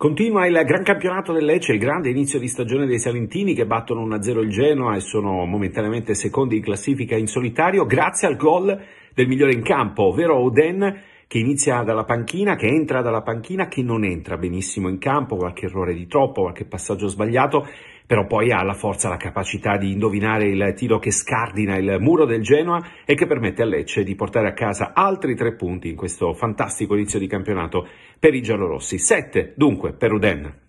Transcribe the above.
Continua il gran campionato del Lecce, il grande inizio di stagione dei Salentini che battono 1-0 il Genoa e sono momentaneamente secondi in classifica in solitario grazie al gol del migliore in campo, ovvero Oden che inizia dalla panchina, che entra dalla panchina, che non entra benissimo in campo, qualche errore di troppo, qualche passaggio sbagliato, però poi ha la forza, la capacità di indovinare il tiro che scardina il muro del Genoa e che permette a Lecce di portare a casa altri tre punti in questo fantastico inizio di campionato per i giallorossi. Sette dunque per Uden.